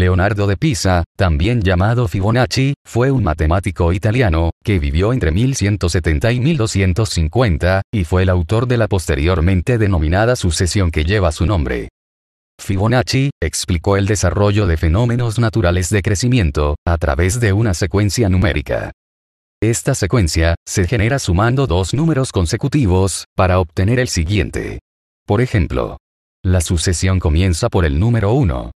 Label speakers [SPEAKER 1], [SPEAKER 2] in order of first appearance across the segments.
[SPEAKER 1] Leonardo de Pisa, también llamado Fibonacci, fue un matemático italiano, que vivió entre 1170 y 1250, y fue el autor de la posteriormente denominada sucesión que lleva su nombre. Fibonacci explicó el desarrollo de fenómenos naturales de crecimiento, a través de una secuencia numérica. Esta secuencia, se genera sumando dos números consecutivos, para obtener el siguiente. Por ejemplo, la sucesión comienza por el número 1,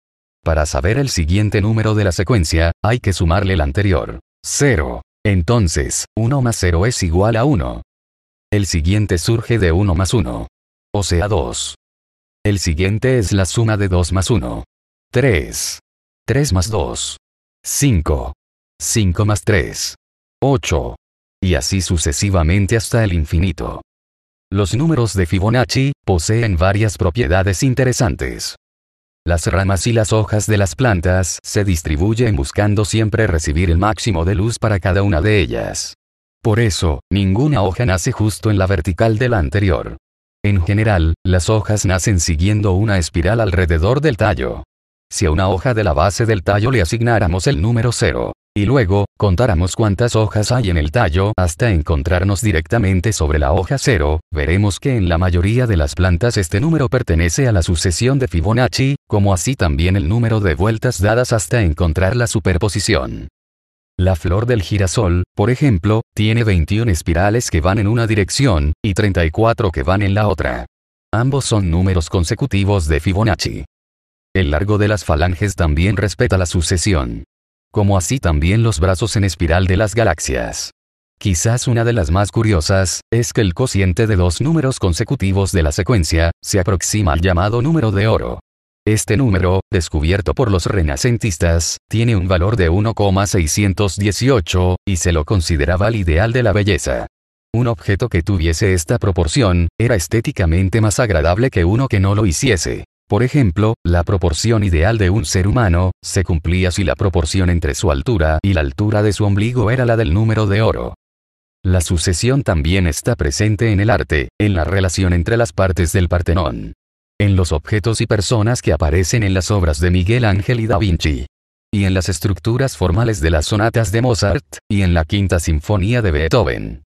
[SPEAKER 1] para saber el siguiente número de la secuencia, hay que sumarle el anterior. 0. Entonces, 1 más 0 es igual a 1. El siguiente surge de 1 más 1. O sea 2. El siguiente es la suma de 2 más 1. 3. 3 más 2. 5. 5 más 3. 8. Y así sucesivamente hasta el infinito. Los números de Fibonacci poseen varias propiedades interesantes. Las ramas y las hojas de las plantas se distribuyen buscando siempre recibir el máximo de luz para cada una de ellas. Por eso, ninguna hoja nace justo en la vertical de la anterior. En general, las hojas nacen siguiendo una espiral alrededor del tallo. Si a una hoja de la base del tallo le asignáramos el número 0, y luego, contáramos cuántas hojas hay en el tallo hasta encontrarnos directamente sobre la hoja cero, veremos que en la mayoría de las plantas este número pertenece a la sucesión de Fibonacci, como así también el número de vueltas dadas hasta encontrar la superposición. La flor del girasol, por ejemplo, tiene 21 espirales que van en una dirección, y 34 que van en la otra. Ambos son números consecutivos de Fibonacci. El largo de las falanges también respeta la sucesión como así también los brazos en espiral de las galaxias. Quizás una de las más curiosas, es que el cociente de dos números consecutivos de la secuencia, se aproxima al llamado número de oro. Este número, descubierto por los renacentistas, tiene un valor de 1,618, y se lo consideraba el ideal de la belleza. Un objeto que tuviese esta proporción, era estéticamente más agradable que uno que no lo hiciese. Por ejemplo, la proporción ideal de un ser humano, se cumplía si la proporción entre su altura y la altura de su ombligo era la del número de oro. La sucesión también está presente en el arte, en la relación entre las partes del Partenón. En los objetos y personas que aparecen en las obras de Miguel Ángel y Da Vinci. Y en las estructuras formales de las sonatas de Mozart, y en la quinta sinfonía de Beethoven.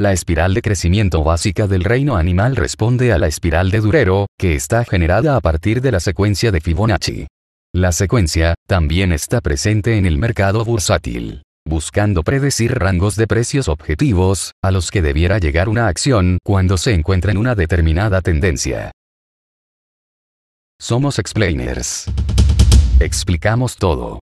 [SPEAKER 1] La espiral de crecimiento básica del reino animal responde a la espiral de Durero, que está generada a partir de la secuencia de Fibonacci. La secuencia, también está presente en el mercado bursátil, buscando predecir rangos de precios objetivos, a los que debiera llegar una acción cuando se encuentra en una determinada tendencia. Somos explainers. Explicamos todo.